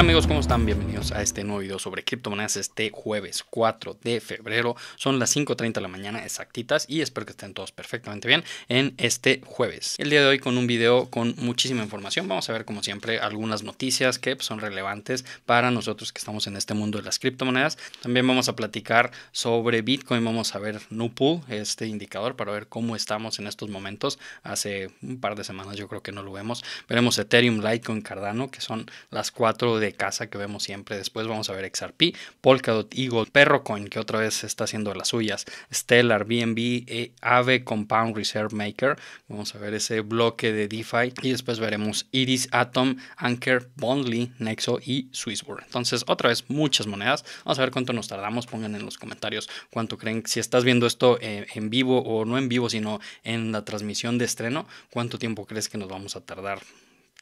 amigos? ¿Cómo están? Bienvenidos a este nuevo video sobre criptomonedas este jueves 4 de febrero. Son las 5.30 de la mañana exactitas y espero que estén todos perfectamente bien en este jueves. El día de hoy con un video con muchísima información. Vamos a ver como siempre algunas noticias que pues, son relevantes para nosotros que estamos en este mundo de las criptomonedas. También vamos a platicar sobre Bitcoin. Vamos a ver Nupool, este indicador para ver cómo estamos en estos momentos. Hace un par de semanas yo creo que no lo vemos. Veremos Ethereum, Litecoin, Cardano que son las 4 de casa que vemos siempre. Después vamos a ver XRP, Polkadot, Eagle, coin que otra vez está haciendo las suyas, Stellar, BNB, eh, Ave Compound Reserve Maker. Vamos a ver ese bloque de DeFi. Y después veremos Iris, Atom, Anchor, Bondly, Nexo y Swissborg. Entonces, otra vez, muchas monedas. Vamos a ver cuánto nos tardamos. Pongan en los comentarios cuánto creen. Si estás viendo esto eh, en vivo o no en vivo, sino en la transmisión de estreno, cuánto tiempo crees que nos vamos a tardar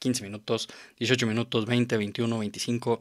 15 minutos, 18 minutos, 20, 21, 25,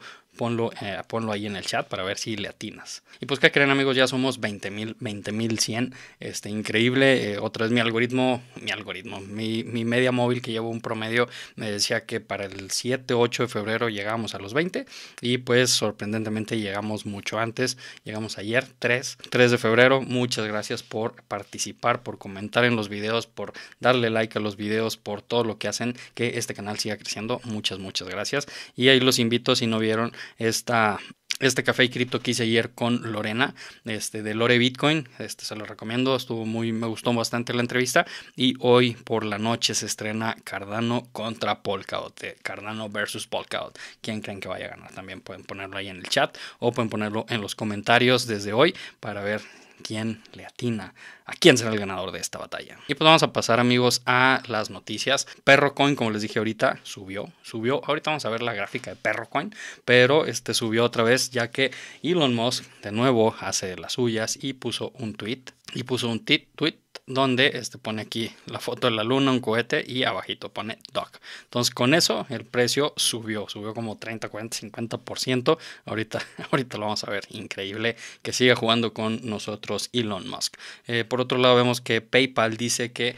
eh, ponlo, ahí en el chat para ver si le atinas. Y pues, ¿qué creen, amigos? Ya somos 20.000, 20.100. Este, increíble. Eh, otra vez mi algoritmo, mi algoritmo, mi, media móvil que llevo un promedio me decía que para el 7, 8 de febrero llegamos a los 20. Y pues, sorprendentemente, llegamos mucho antes. Llegamos ayer, 3, 3 de febrero. Muchas gracias por participar, por comentar en los videos, por darle like a los videos, por todo lo que hacen que este canal siga creciendo. Muchas, muchas gracias. Y ahí los invito, si no vieron esta, este café y cripto que hice ayer con Lorena, este, de Lore Bitcoin, este, se lo recomiendo, estuvo muy, me gustó bastante la entrevista y hoy por la noche se estrena Cardano contra Polkadot, eh, Cardano versus Polkadot, ¿quién creen que vaya a ganar? También pueden ponerlo ahí en el chat o pueden ponerlo en los comentarios desde hoy para ver quién le atina, a quién será el ganador de esta batalla. Y pues vamos a pasar amigos a las noticias. Perrocoin, como les dije ahorita, subió, subió. Ahorita vamos a ver la gráfica de Perrocoin, pero este subió otra vez ya que Elon Musk de nuevo hace las suyas y puso un tweet. Y puso un tweet, tweet donde este, pone aquí la foto de la luna, un cohete y abajito pone doc Entonces con eso el precio subió, subió como 30, 40, 50%. Ahorita, ahorita lo vamos a ver, increíble que siga jugando con nosotros Elon Musk. Eh, por otro lado vemos que PayPal dice que eh,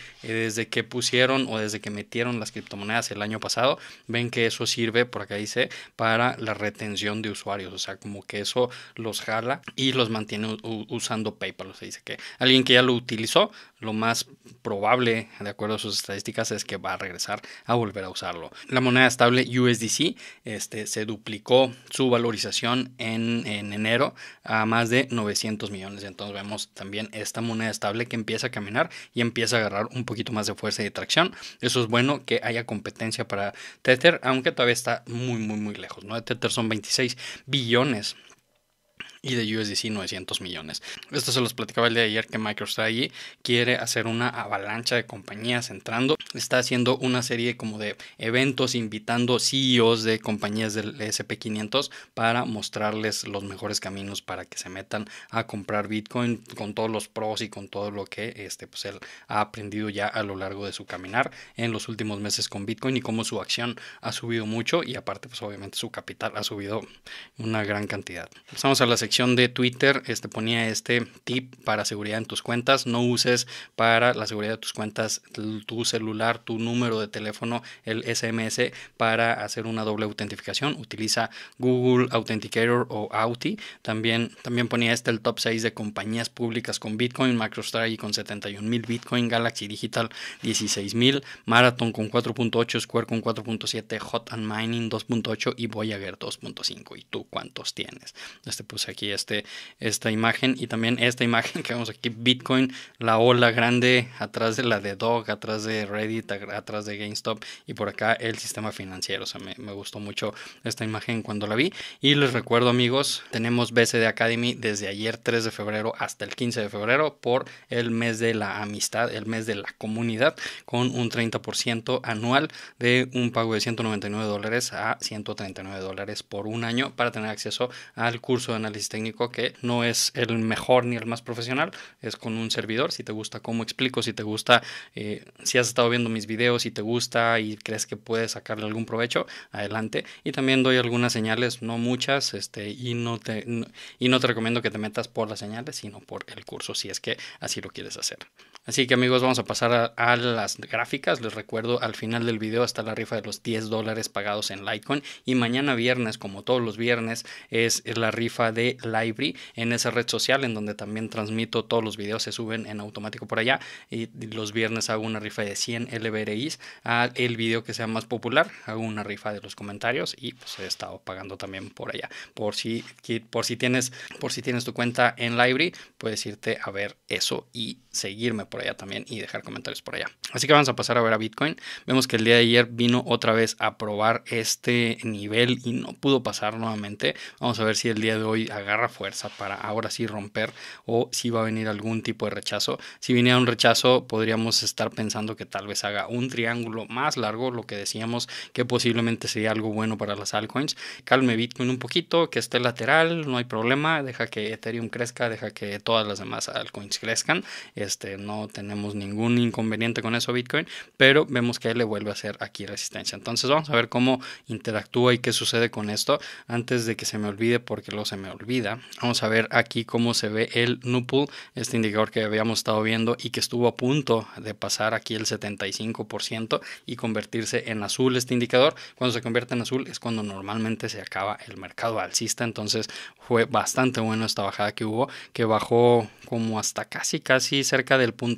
desde que pusieron o desde que metieron las criptomonedas el año pasado, ven que eso sirve, por acá dice, para la retención de usuarios, o sea, como que eso los jala y los mantiene usando PayPal, o sea, dice que alguien que ya lo utilizó lo más probable, de acuerdo a sus estadísticas, es que va a regresar a volver a usarlo. La moneda estable USDC este, se duplicó su valorización en, enero a más de 900 millones. Entonces vemos también esta moneda estable que empieza a caminar y empieza a agarrar un poquito más de fuerza y de tracción. Eso es bueno que haya competencia para Tether, aunque todavía está muy, muy, muy lejos. ¿no? Tether son 26 billones y de USDC 900 millones. Esto se los platicaba el día de ayer que MicroStrategy quiere hacer una avalancha de compañías entrando. Está haciendo una serie como de eventos invitando CEOs de compañías del SP500 para mostrarles los mejores caminos para que se metan a comprar Bitcoin con todos los pros y con todo lo que este, pues él ha aprendido ya a lo largo de su caminar en los últimos meses con Bitcoin y cómo su acción ha subido mucho y aparte pues obviamente su capital ha subido una gran cantidad. Pasamos a la sección de Twitter este, ponía este tip para seguridad en tus cuentas. No uses para la seguridad de tus cuentas tu celular, tu número de teléfono, el SMS para hacer una doble autentificación. Utiliza Google Authenticator o Auti. También, también ponía este el top 6 de compañías públicas con Bitcoin, MicroStrategy con 71 mil Bitcoin, Galaxy Digital 16 mil, Marathon con 4.8, Square con 4.7, Hot and Mining 2.8 y Voyager 2.5. ¿Y tú cuántos tienes? Este puse aquí este, esta imagen y también esta imagen que vemos aquí, Bitcoin, la ola grande atrás de la de Dog, atrás de Reddit, atrás de GameStop y por acá el sistema financiero. O sea, me, me gustó mucho esta imagen cuando la vi. Y les recuerdo amigos, tenemos BCD Academy desde ayer 3 de febrero hasta el 15 de febrero por el mes de la amistad, el mes de la comunidad con un 30% anual de un pago de 199 dólares a 139 dólares por un año para tener acceso al curso de análisis técnico que no es el mejor ni el más profesional, es con un servidor, si te gusta cómo explico, si te gusta, eh, si has estado viendo mis videos, si te gusta y crees que puedes sacarle algún provecho, adelante. Y también doy algunas señales, no muchas, este, y no te, y no te recomiendo que te metas por las señales, sino por el curso, si es que así lo quieres hacer. Así que amigos, vamos a pasar a, las gráficas. Les recuerdo, al final del video está la rifa de los 10 dólares pagados en Litecoin. Y mañana viernes, como todos los viernes, es la rifa de Library en esa red social en donde también transmito todos los videos, se suben en automático por allá. Y los viernes hago una rifa de 100 LBRIs al video que sea más popular. Hago una rifa de los comentarios y pues he estado pagando también por allá. Por si, por si, tienes, por si tienes tu cuenta en Library, puedes irte a ver eso y seguirme por allá también y dejar comentarios por allá. Así que vamos a pasar a ver a Bitcoin. Vemos que el día de ayer vino otra vez a probar este nivel y no pudo pasar nuevamente. Vamos a ver si el día de hoy agarra fuerza para ahora sí romper o si va a venir algún tipo de rechazo. Si viniera un rechazo, podríamos estar pensando que tal vez haga un triángulo más largo, lo que decíamos que posiblemente sería algo bueno para las altcoins. Calme Bitcoin un poquito, que esté lateral, no hay problema, deja que Ethereum crezca, deja que todas las demás altcoins crezcan. Este no tenemos ningún inconveniente con eso Bitcoin, pero vemos que le vuelve a hacer aquí resistencia. Entonces vamos a ver cómo interactúa y qué sucede con esto antes de que se me olvide porque lo se me olvida. Vamos a ver aquí cómo se ve el NUPUL, este indicador que habíamos estado viendo y que estuvo a punto de pasar aquí el 75% y convertirse en azul este indicador. Cuando se convierte en azul es cuando normalmente se acaba el mercado alcista, entonces fue bastante bueno esta bajada que hubo, que bajó como hasta casi casi cerca del punto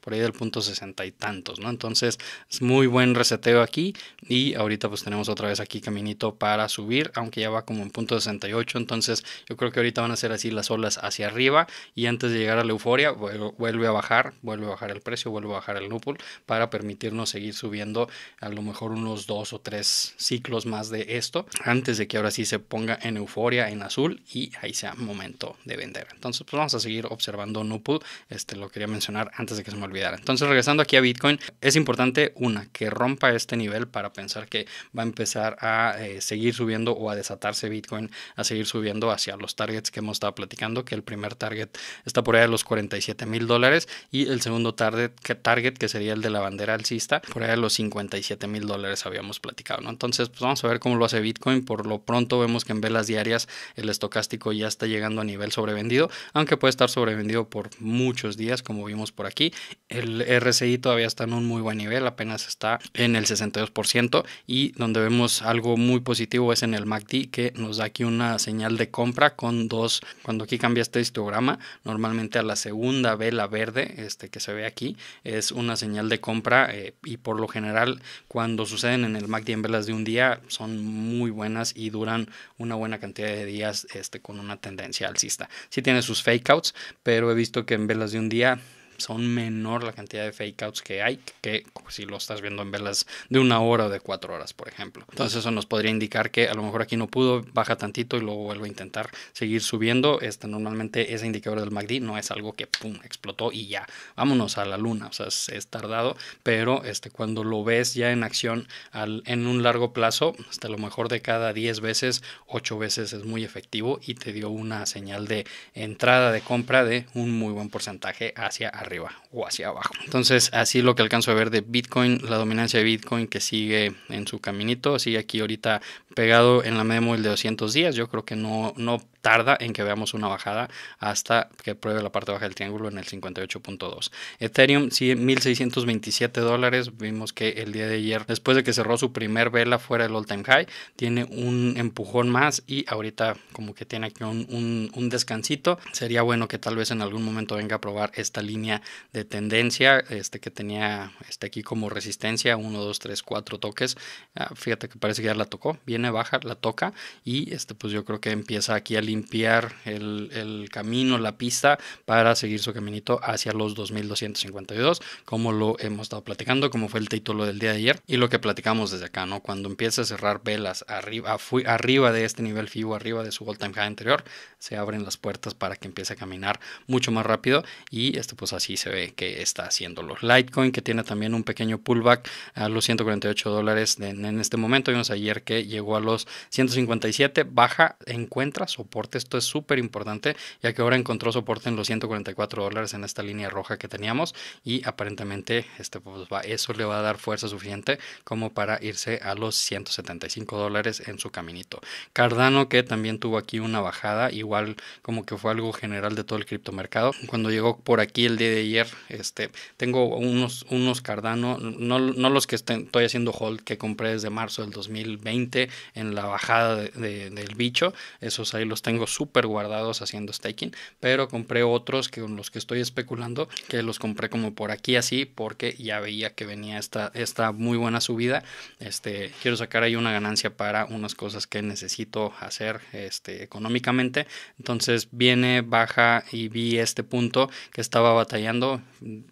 por ahí del punto sesenta y tantos, ¿no? Entonces es muy buen reseteo aquí y ahorita pues tenemos otra vez aquí caminito para subir, aunque ya va como en punto 68, entonces yo creo que ahorita van a ser así las olas hacia arriba y antes de llegar a la euforia vuelve a bajar, vuelve a bajar el precio, vuelve a bajar el Nupul para permitirnos seguir subiendo a lo mejor unos dos o tres ciclos más de esto antes de que ahora sí se ponga en euforia en azul y ahí sea momento de vender. Entonces pues vamos a seguir observando Nupul, este lo quería mencionar antes de que se me olvidara. Entonces, regresando aquí a Bitcoin, es importante, una, que rompa este nivel para pensar que va a empezar a eh, seguir subiendo o a desatarse Bitcoin, a seguir subiendo hacia los targets que hemos estado platicando, que el primer target está por allá de los 47 mil dólares y el segundo target que, target, que sería el de la bandera alcista, por allá de los 57 mil dólares habíamos platicado, Entonces, pues vamos a ver cómo lo hace Bitcoin. Por lo pronto vemos que en velas diarias el estocástico ya está llegando a nivel sobrevendido, aunque puede estar sobrevendido por muchos días, como vimos por aquí. El RCI todavía está en un muy buen nivel, apenas está en el 62% y donde vemos algo muy positivo es en el MACD que nos da aquí una señal de compra con dos, cuando aquí cambia este histograma, normalmente a la segunda vela verde este, que se ve aquí es una señal de compra eh, y por lo general cuando suceden en el MACD en velas de un día son muy buenas y duran una buena cantidad de días este, con una tendencia alcista. si tiene sus fakeouts pero he visto que en velas de un día son menor la cantidad de fake outs que hay que si lo estás viendo en velas de una hora o de cuatro horas, por ejemplo. Entonces eso nos podría indicar que a lo mejor aquí no pudo, baja tantito y luego vuelvo a intentar seguir subiendo. Este, normalmente ese indicador del MACD no es algo que explotó y ya, vámonos a la luna. O sea, es, tardado, pero este, cuando lo ves ya en acción en un largo plazo, hasta a lo mejor de cada 10 veces, 8 veces es muy efectivo y te dio una señal de entrada de compra de un muy buen porcentaje hacia arriba o hacia abajo. Entonces, así lo que alcanzo a ver de Bitcoin, la dominancia de Bitcoin que sigue en su caminito, sigue aquí ahorita pegado en la memo el de 200 días. Yo creo que no, no tarda en que veamos una bajada hasta que pruebe la parte baja del triángulo en el 58.2. Ethereum sigue 1627 dólares. Vimos que el día de ayer, después de que cerró su primer vela fuera del all time high, tiene un empujón más y ahorita como que tiene aquí un descansito. Sería bueno que tal vez en algún momento venga a probar esta línea de tendencia, este, que tenía este, aquí como resistencia, 1, 2, 3, 4 toques. Ah, fíjate que parece que ya la tocó, viene baja, la toca y este, pues yo creo que empieza aquí a limpiar el, camino, la pista para seguir su caminito hacia los 2252, como lo hemos estado platicando, como fue el título del día de ayer y lo que platicamos desde acá, ¿no? Cuando empieza a cerrar velas arriba, arriba de este nivel FIBO, arriba de su all time high anterior, se abren las puertas para que empiece a caminar mucho más rápido y este pues así sí se ve que está haciendo los Litecoin, que tiene también un pequeño pullback a los 148 dólares en, este momento. Vimos ayer que llegó a los 157, baja, encuentra soporte. Esto es súper importante, ya que ahora encontró soporte en los 144 dólares en esta línea roja que teníamos y aparentemente este, pues, eso le va a dar fuerza suficiente como para irse a los 175 dólares en su caminito. Cardano que también tuvo aquí una bajada, igual como que fue algo general de todo el criptomercado. Cuando llegó por aquí el día ayer, este, tengo unos, unos Cardano, no, no los que estoy haciendo hold, que compré desde marzo del 2020 en la bajada de, del bicho, esos ahí los tengo súper guardados haciendo staking, pero compré otros que con los que estoy especulando, que los compré como por aquí así, porque ya veía que venía esta, esta muy buena subida, este, quiero sacar ahí una ganancia para unas cosas que necesito hacer este, económicamente, entonces viene, baja y vi este punto que estaba batallando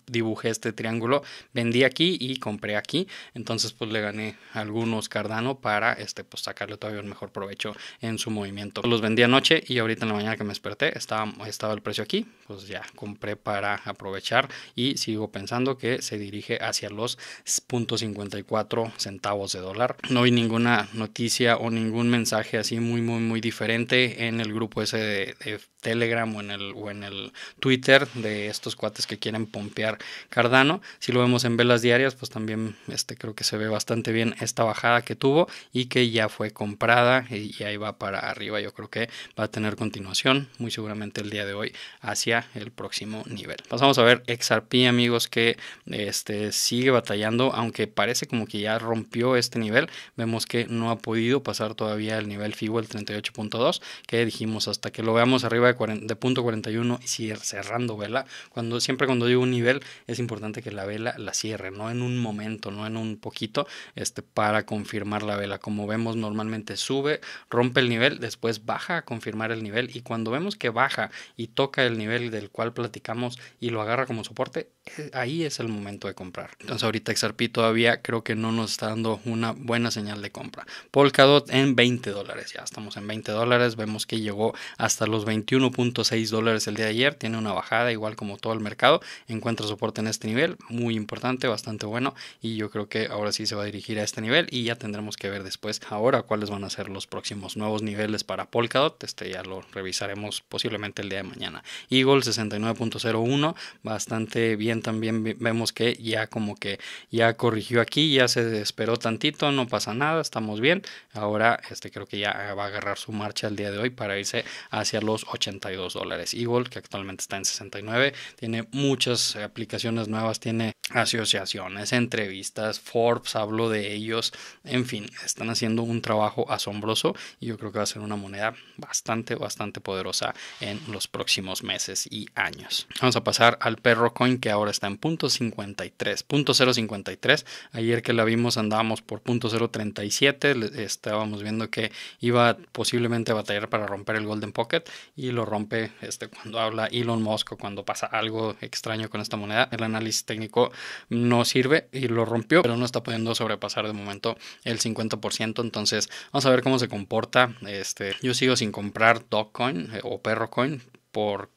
dibujé este triángulo, vendí aquí y compré aquí, entonces pues le gané algunos Cardano para este pues sacarle todavía un mejor provecho en su movimiento. Los vendí anoche y ahorita en la mañana que me desperté estaba, estaba el precio aquí, pues ya compré para aprovechar y sigo pensando que se dirige hacia los 0.54 centavos de dólar. No hay ninguna noticia o ningún mensaje así muy muy muy diferente en el grupo ese de, Telegram o en el o en el Twitter de estos cuates que quieren pompear Cardano. Si lo vemos en velas diarias, pues también este, creo que se ve bastante bien esta bajada que tuvo y que ya fue comprada y, ahí va para arriba. Yo creo que va a tener continuación muy seguramente el día de hoy hacia el próximo nivel. Pasamos a ver XRP, amigos, que este, sigue batallando, aunque parece como que ya rompió este nivel. Vemos que no ha podido pasar todavía el nivel FIBO, el 38.2, que dijimos hasta que lo veamos arriba de, 40, de punto .41 y cerrando vela, cuando siempre siempre cuando digo un nivel, es importante que la vela la cierre, no en un momento, no en un poquito, este, para confirmar la vela. Como vemos, normalmente sube, rompe el nivel, después baja a confirmar el nivel y cuando vemos que baja y toca el nivel del cual platicamos y lo agarra como soporte, eh, ahí es el momento de comprar. Entonces ahorita XRP todavía creo que no nos está dando una buena señal de compra. Polkadot en 20 dólares, ya estamos en 20 dólares, vemos que llegó hasta los 21.6 dólares el día de ayer, tiene una bajada igual como todo el mercado encuentra soporte en este nivel, muy importante, bastante bueno y yo creo que ahora sí se va a dirigir a este nivel y ya tendremos que ver después ahora cuáles van a ser los próximos nuevos niveles para Polkadot, este ya lo revisaremos posiblemente el día de mañana. Eagle 69.01, bastante bien también vemos que ya como que ya corrigió aquí, ya se esperó tantito, no pasa nada, estamos bien. Ahora este creo que ya va a agarrar su marcha el día de hoy para irse hacia los 82 dólares. Eagle que actualmente está en 69, tiene muchas aplicaciones nuevas, tiene asociaciones, entrevistas, Forbes, hablo de ellos, en fin, están haciendo un trabajo asombroso y yo creo que va a ser una moneda bastante, bastante poderosa en los próximos meses y años. Vamos a pasar al perro coin que ahora está en punto 53, punto 053. Ayer que la vimos andábamos por punto 037, estábamos viendo que iba posiblemente a batallar para romper el Golden Pocket y lo rompe este, cuando habla Elon Musk o cuando pasa algo extraño con esta moneda. El análisis técnico no sirve y lo rompió, pero no está pudiendo sobrepasar de momento el 50%. Entonces, vamos a ver cómo se comporta. Este, yo sigo sin comprar Dogcoin eh, o Perrocoin por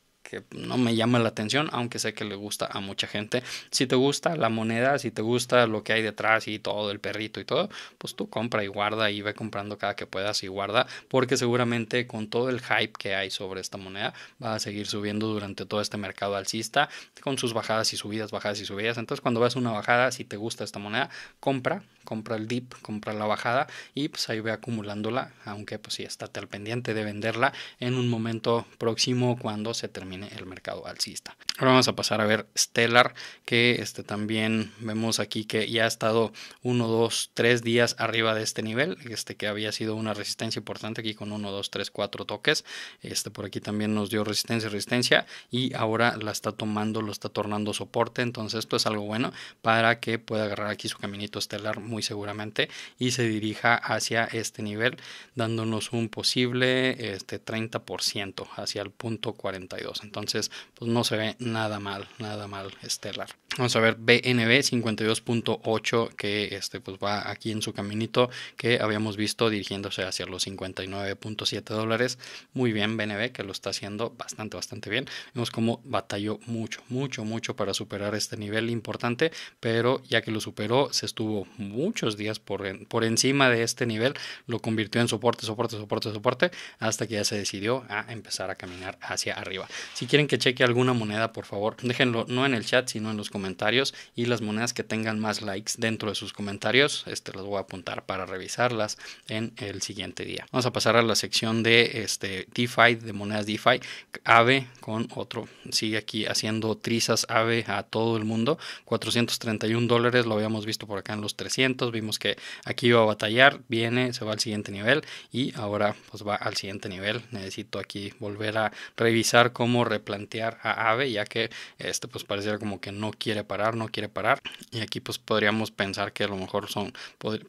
no me llama la atención, aunque sé que le gusta a mucha gente. Si te gusta la moneda, si te gusta lo que hay detrás y todo, el perrito y todo, pues tú compra y guarda y ve comprando cada que puedas y guarda, porque seguramente con todo el hype que hay sobre esta moneda va a seguir subiendo durante todo este mercado alcista, con sus bajadas y subidas, bajadas y subidas. Entonces cuando veas una bajada, si te gusta esta moneda, compra compra el dip, compra la bajada y pues ahí ve acumulándola, aunque pues sí estate al pendiente de venderla en un momento próximo cuando se termine el mercado alcista. Ahora vamos a pasar a ver Stellar, que este, también vemos aquí que ya ha estado 1, 2, 3 días arriba de este nivel, este, que había sido una resistencia importante aquí con 1, 2, 3, 4 toques. Este, por aquí también nos dio resistencia, y resistencia y ahora la está tomando, lo está tornando soporte. Entonces esto es algo bueno para que pueda agarrar aquí su caminito Stellar muy seguramente y se dirija hacia este nivel, dándonos un posible este, 30% hacia el punto 42. Entonces pues no se ve nada mal, nada mal Estelar Vamos a ver BNB 52.8 que este, pues va aquí en su caminito que habíamos visto dirigiéndose hacia los 59.7 dólares. Muy bien BNB que lo está haciendo bastante, bastante bien. Vemos como batalló mucho, mucho, mucho para superar este nivel importante, pero ya que lo superó se estuvo muchos días por, por encima de este nivel, lo convirtió en soporte, soporte, soporte, soporte, hasta que ya se decidió a empezar a caminar hacia arriba. Si quieren que cheque alguna moneda por favor, déjenlo no en el chat, sino en los comentarios y las monedas que tengan más likes dentro de sus comentarios, este las voy a apuntar para revisarlas en el siguiente día. Vamos a pasar a la sección de este DeFi, de monedas DeFi, AVE con otro, sigue aquí haciendo trizas AVE a todo el mundo, 431 dólares, lo habíamos visto por acá en los 300, vimos que aquí iba a batallar, viene, se va al siguiente nivel y ahora pues va al siguiente nivel, necesito aquí volver a revisar cómo replantear a AVE ya que este pues pareciera como que no quiere parar, no quiere parar. Y aquí pues podríamos pensar que a lo mejor son,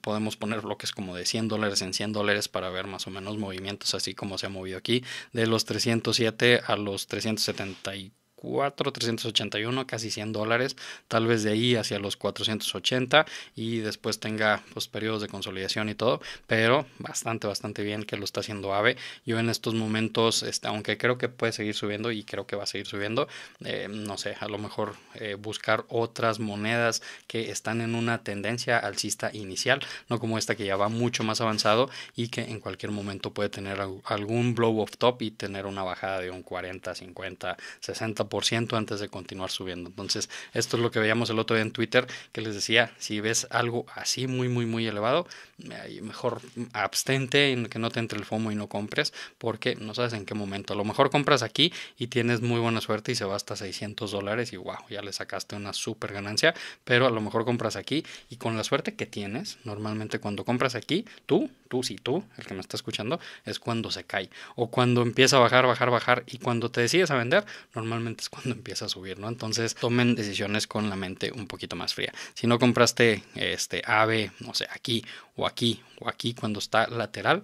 podemos poner bloques como de 100 dólares en 100 dólares para ver más o menos movimientos así como se ha movido aquí, de los 307 a los 374 4,381 casi 100 dólares, tal vez de ahí hacia los 480 y después tenga los pues, periodos de consolidación y todo, pero bastante, bastante bien que lo está haciendo AVE. Yo en estos momentos, este, aunque creo que puede seguir subiendo y creo que va a seguir subiendo, eh, no sé, a lo mejor eh, buscar otras monedas que están en una tendencia alcista inicial, no como esta que ya va mucho más avanzado y que en cualquier momento puede tener algún blow off top y tener una bajada de un 40, 50, 60 por ciento antes de continuar subiendo. Entonces, esto es lo que veíamos el otro día en Twitter, que les decía, si ves algo así muy, muy, muy elevado, mejor abstente en que no te entre el FOMO y no compres, porque no sabes en qué momento. A lo mejor compras aquí y tienes muy buena suerte y se va hasta 600 dólares y wow, ya le sacaste una super ganancia, pero a lo mejor compras aquí y con la suerte que tienes, normalmente cuando compras aquí, tú, tú, sí, tú, el que me está escuchando, es cuando se cae o cuando empieza a bajar, bajar, bajar y cuando te decides a vender, normalmente cuando empieza a subir, ¿no? Entonces tomen decisiones con la mente un poquito más fría. Si no compraste este ave, no sé, aquí o aquí o aquí cuando está lateral,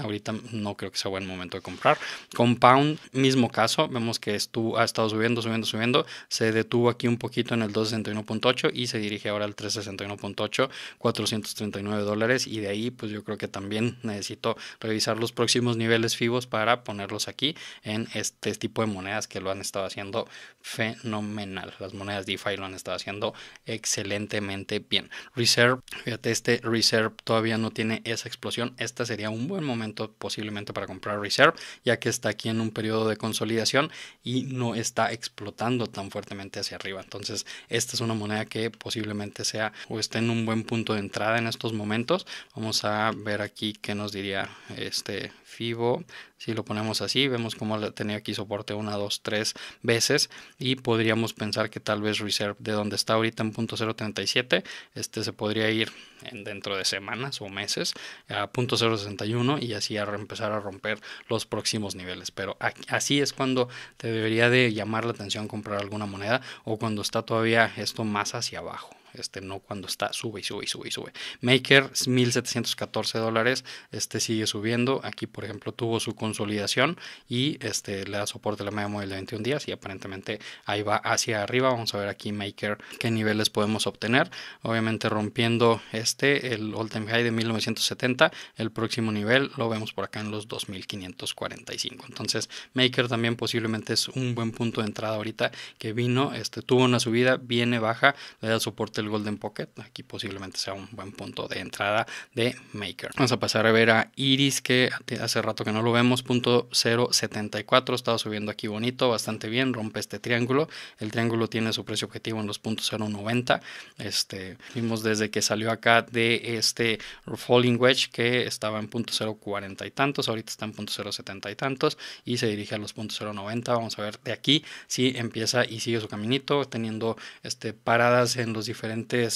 Ahorita no creo que sea buen momento de comprar. Compound, mismo caso, vemos que estuvo, ha estado subiendo, subiendo, subiendo. Se detuvo aquí un poquito en el 261.8 y se dirige ahora al 361.8, 439 dólares. Y de ahí, pues yo creo que también necesito revisar los próximos niveles FIBOS para ponerlos aquí en este tipo de monedas que lo han estado haciendo fenomenal. Las monedas DeFi lo han estado haciendo excelentemente bien. Reserve, fíjate, este Reserve todavía no tiene esa explosión. Esta sería un buen momento posiblemente para comprar Reserve, ya que está aquí en un periodo de consolidación y no está explotando tan fuertemente hacia arriba. Entonces, esta es una moneda que posiblemente sea o está en un buen punto de entrada en estos momentos. Vamos a ver aquí qué nos diría este FIBO si lo ponemos así, vemos cómo tenía aquí soporte una, dos, tres veces y podríamos pensar que tal vez Reserve de donde está ahorita en .037, este se podría ir dentro de semanas o meses a .061 y así a empezar a romper los próximos niveles. Pero así es cuando te debería de llamar la atención comprar alguna moneda o cuando está todavía esto más hacia abajo este, no cuando está, sube y sube y sube y sube. Maker 1714 dólares, este sigue subiendo, aquí por ejemplo tuvo su consolidación y este, le da soporte a la media móvil de 21 días y aparentemente ahí va hacia arriba, vamos a ver aquí Maker qué niveles podemos obtener, obviamente rompiendo este, el all time high de 1970, el próximo nivel lo vemos por acá en los 2545, entonces Maker también posiblemente es un buen punto de entrada ahorita que vino, este, tuvo una subida, viene baja, le da soporte el Golden Pocket. Aquí posiblemente sea un buen punto de entrada de Maker. Vamos a pasar a ver a Iris, que hace rato que no lo vemos, punto 0.74. Estaba subiendo aquí bonito, bastante bien, rompe este triángulo. El triángulo tiene su precio objetivo en los puntos 0.90. Este, vimos desde que salió acá de este Falling Wedge, que estaba en punto 0.40 y tantos, ahorita está en punto 0.70 y tantos, y se dirige a los puntos 0.90. Vamos a ver de aquí si empieza y sigue su caminito, teniendo este, paradas en los diferentes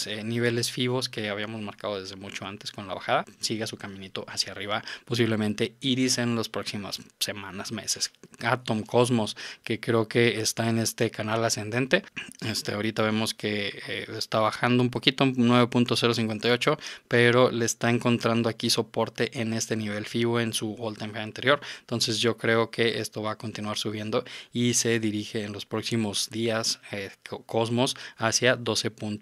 eh, niveles FIBOS que habíamos marcado desde mucho antes con la bajada, sigue su caminito hacia arriba, posiblemente Iris en las próximas semanas, meses. Atom Cosmos, que creo que está en este canal ascendente, este, ahorita vemos que eh, está bajando un poquito, 9.058, pero le está encontrando aquí soporte en este nivel FIBO en su old time anterior. Entonces yo creo que esto va a continuar subiendo y se dirige en los próximos días eh, Cosmos hacia 12.1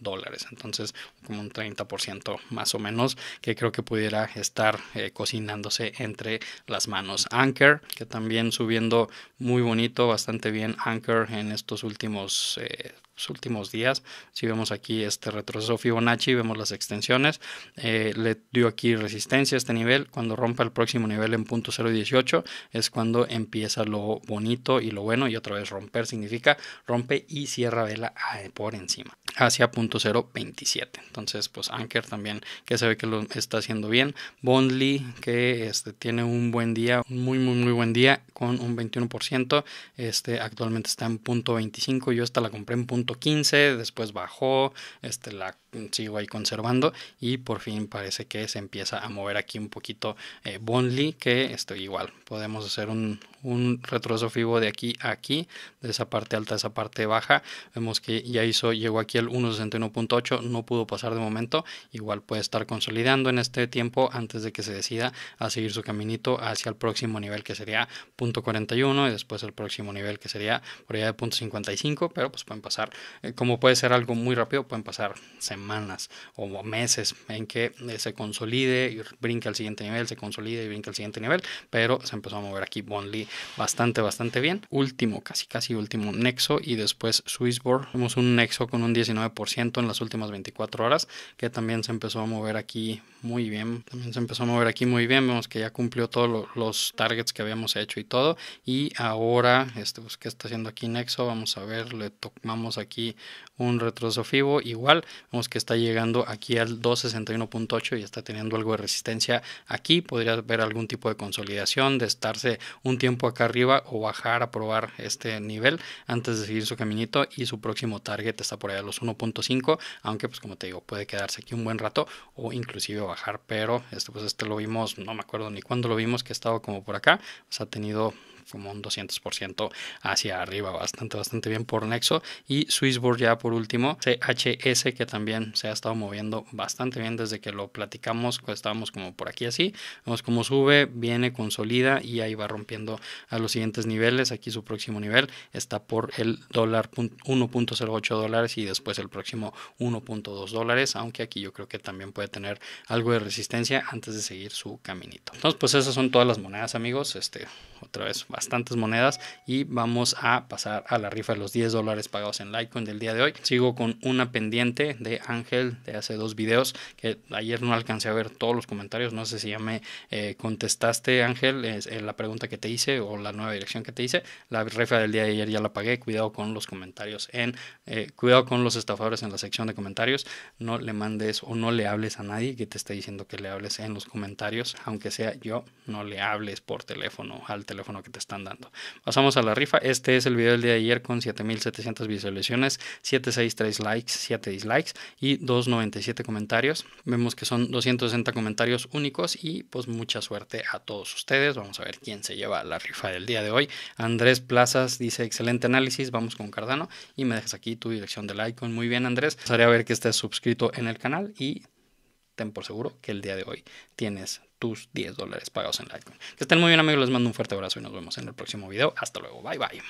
dólares. Entonces, como un 30% más o menos que creo que pudiera estar eh, cocinándose entre las manos. Anchor, que también subiendo muy bonito, bastante bien Anchor en estos últimos eh, últimos días. Si vemos aquí este retroceso Fibonacci, vemos las extensiones, eh, le dio aquí resistencia a este nivel, cuando rompe el próximo nivel en punto 018 es cuando empieza lo bonito y lo bueno y otra vez romper significa rompe y cierra vela ah, por encima hacia punto 027. Entonces, pues Anker también que se ve que lo está haciendo bien. Bondly que este, tiene un buen día, muy muy muy buen día con un 21%. Este actualmente está en punto 25, yo esta la compré en punto 15 después bajó, este, la Mm, sigo ahí conservando y por fin parece que se empieza a mover aquí un poquito eh, Bonly. que estoy igual podemos hacer un, un retroceso de aquí a aquí de esa parte alta a esa parte baja vemos que ya hizo llegó aquí al 161.8 no pudo pasar de momento igual puede estar consolidando en este tiempo antes de que se decida a seguir su caminito hacia el próximo nivel que sería .41 y después el próximo nivel que sería por allá de .55 pero pues pueden pasar eh, como puede ser algo muy rápido pueden pasar semanas o meses en que eh, se consolide y brinque al siguiente nivel, se consolide y brinque al siguiente nivel, pero se empezó a mover aquí Bonley bastante, bastante bien. Último, casi, casi último nexo y después Swissborg. Vemos un nexo con un 19% en las últimas 24 horas que también se empezó a mover aquí muy bien. También se empezó a mover aquí muy bien. Vemos que ya cumplió todos los targets que habíamos hecho y todo. Y ahora, este, que pues, ¿qué está haciendo aquí Nexo? Vamos a ver, le tomamos aquí un retroceso FIBO. Igual, vemos que que está llegando aquí al 261.8 y está teniendo algo de resistencia aquí. Podría haber algún tipo de consolidación, de estarse un tiempo acá arriba o bajar a probar este nivel antes de seguir su caminito y su próximo target está por allá los 1.5, aunque pues como te digo, puede quedarse aquí un buen rato o inclusive bajar, pero este pues este lo vimos, no me acuerdo ni cuándo lo vimos que estaba como por acá, pues ha tenido como un 200% hacia arriba, bastante, bastante bien por Nexo. Y Swissboard, ya por último, CHS que también se ha estado moviendo bastante bien desde que lo platicamos, pues estábamos como por aquí así, vemos cómo sube, viene, consolida y ahí va rompiendo a los siguientes niveles, aquí su próximo nivel está por el dólar 1.08 dólares y después el próximo 1.2 dólares, aunque aquí yo creo que también puede tener algo de resistencia antes de seguir su caminito. Entonces, pues esas son todas las monedas, amigos. Este, otra vez bastantes monedas y vamos a pasar a la rifa de los 10 dólares pagados en Litecoin del día de hoy. Sigo con una pendiente de Ángel de hace dos videos que ayer no alcancé a ver todos los comentarios. No sé si ya me eh, contestaste Ángel es, eh, la pregunta que te hice o la nueva dirección que te hice. La rifa del día de ayer ya la pagué. Cuidado con los comentarios en eh, cuidado con los estafadores en la sección de comentarios. No le mandes o no le hables a nadie que te esté diciendo que le hables en los comentarios, aunque sea yo, no le hables por teléfono al teléfono que te están dando. Pasamos a la rifa. Este es el video del día de ayer con 7.700 visualizaciones, 763 likes, 7 dislikes y 297 comentarios. Vemos que son 260 comentarios únicos y pues mucha suerte a todos ustedes. Vamos a ver quién se lleva la rifa del día de hoy. Andrés Plazas dice excelente análisis, vamos con Cardano y me dejas aquí tu dirección del icon. Muy bien Andrés, pasaré a ver que estés suscrito en el canal y por seguro que el día de hoy tienes tus 10 dólares pagados en Litecoin. Que estén muy bien amigos, les mando un fuerte abrazo y nos vemos en el próximo video. Hasta luego, bye bye.